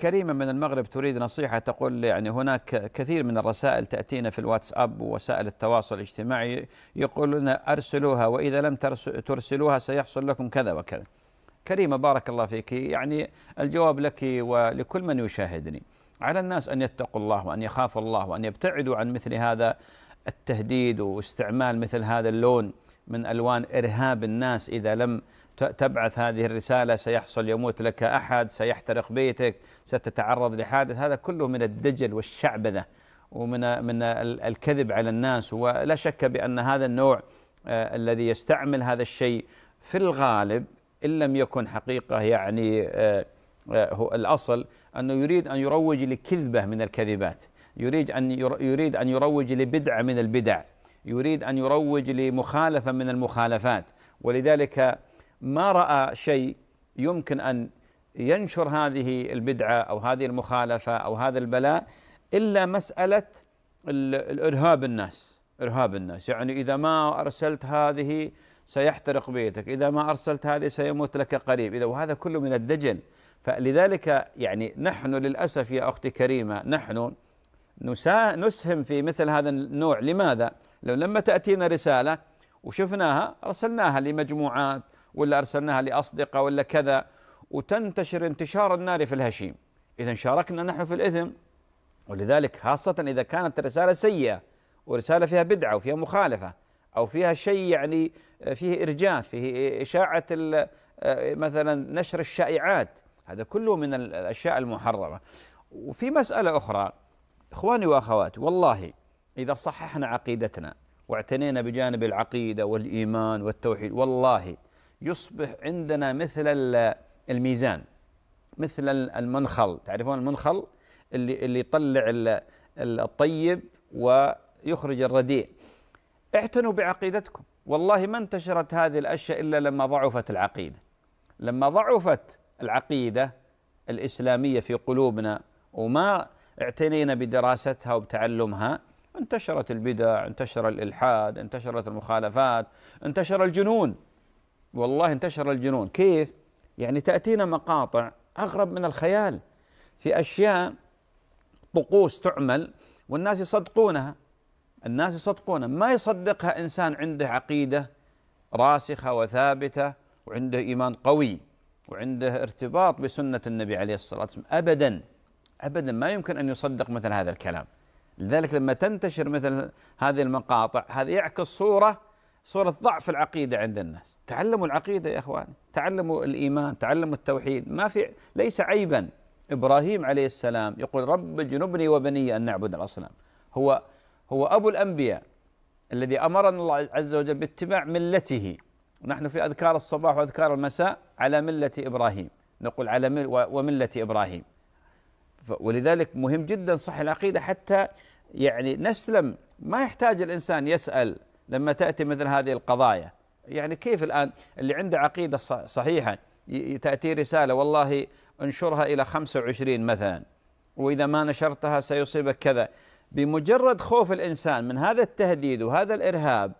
كريمة من المغرب تريد نصيحة تقول يعني هناك كثير من الرسائل تأتينا في الواتساب ووسائل التواصل الاجتماعي يقولون أرسلوها وإذا لم ترسلوها سيحصل لكم كذا وكذا كريمة بارك الله فيك يعني الجواب لك ولكل من يشاهدني على الناس أن يتقوا الله وأن يخافوا الله وأن يبتعدوا عن مثل هذا التهديد واستعمال مثل هذا اللون من ألوان إرهاب الناس إذا لم تبعث هذه الرسالة سيحصل يموت لك أحد سيحترق بيتك ستتعرض لحادث هذا كله من الدجل والشعبذة ومن من الكذب على الناس ولا شك بأن هذا النوع آه، الذي يستعمل هذا الشيء في الغالب إن لم يكن حقيقة يعني آه، آه، هو الأصل أنه يريد أن يروج لكذبة من الكذبات يريد أن يريد أن يروج لبدعة من البدع يريد أن يروج لمخالفة من المخالفات ولذلك ما راى شيء يمكن ان ينشر هذه البدعه او هذه المخالفه او هذا البلاء الا مساله الارهاب الناس ارهاب الناس يعني اذا ما ارسلت هذه سيحترق بيتك اذا ما ارسلت هذه سيموت لك قريب اذا وهذا كله من الدجل فلذلك يعني نحن للاسف يا اختي كريمه نحن نسهم في مثل هذا النوع لماذا؟ لو لما تاتينا رساله وشفناها ارسلناها لمجموعات ولا أرسلناها لأصدقة ولا كذا وتنتشر انتشار النار في الهشيم إذا شاركنا نحن في الإثم ولذلك خاصة إذا كانت الرسالة سيئة ورسالة فيها بدعة وفيها مخالفة أو فيها شيء يعني فيه إرجاف فيه إشاعة مثلا نشر الشائعات هذا كله من الأشياء المحرمة وفي مسألة أخرى إخواني وأخواتي والله إذا صححنا عقيدتنا واعتنينا بجانب العقيدة والإيمان والتوحيد والله يصبح عندنا مثل الميزان مثل المنخل تعرفون المنخل اللي اللي يطلع الطيب ويخرج الرديء اعتنوا بعقيدتكم والله ما انتشرت هذه الاشياء الا لما ضعفت العقيده لما ضعفت العقيده الاسلاميه في قلوبنا وما اعتنينا بدراستها وبتعلمها انتشرت البدع انتشر الالحاد انتشرت المخالفات انتشر الجنون والله انتشر الجنون كيف يعني تأتينا مقاطع أغرب من الخيال في أشياء طقوس تعمل والناس يصدقونها الناس يصدقونها ما يصدقها إنسان عنده عقيدة راسخة وثابتة وعنده إيمان قوي وعنده ارتباط بسنة النبي عليه الصلاة والسلام أبدا أبدا ما يمكن أن يصدق مثل هذا الكلام لذلك لما تنتشر مثل هذه المقاطع هذا يعكس صورة صورة ضعف العقيدة عند الناس تعلموا العقيدة يا أخوان تعلموا الإيمان تعلموا التوحيد ما في ليس عيبا إبراهيم عليه السلام يقول رب اجنبني وبني أن نعبد الأصنام هو هو أبو الأنبياء الذي أمرنا الله عز وجل باتباع ملته ونحن في أذكار الصباح وأذكار المساء على ملة إبراهيم نقول على مل وملة إبراهيم ولذلك مهم جدا صح العقيدة حتى يعني نسلم ما يحتاج الإنسان يسأل لما تأتي مثل هذه القضايا يعني كيف الآن اللي عنده عقيدة صحيحة تأتي رسالة والله انشرها إلى 25 مثلا وإذا ما نشرتها سيصيبك كذا بمجرد خوف الإنسان من هذا التهديد وهذا الإرهاب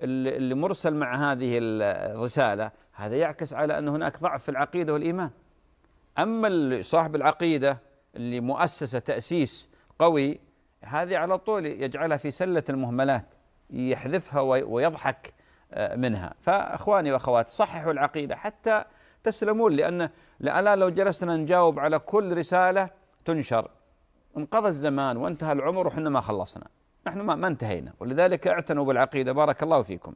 اللي مرسل مع هذه الرسالة هذا يعكس على أن هناك ضعف في العقيدة والإيمان أما صاحب العقيدة اللي مؤسسة تأسيس قوي هذه على طول يجعلها في سلة المهملات يحذفها ويضحك آه، منها فأخواني وأخواتي صححوا العقيدة حتى تسلمون لأن لألا لو جلسنا نجاوب على كل رسالة تنشر انقضى الزمان وانتهى العمر وحنا ما خلصنا نحن ما انتهينا ولذلك اعتنوا بالعقيدة بارك الله فيكم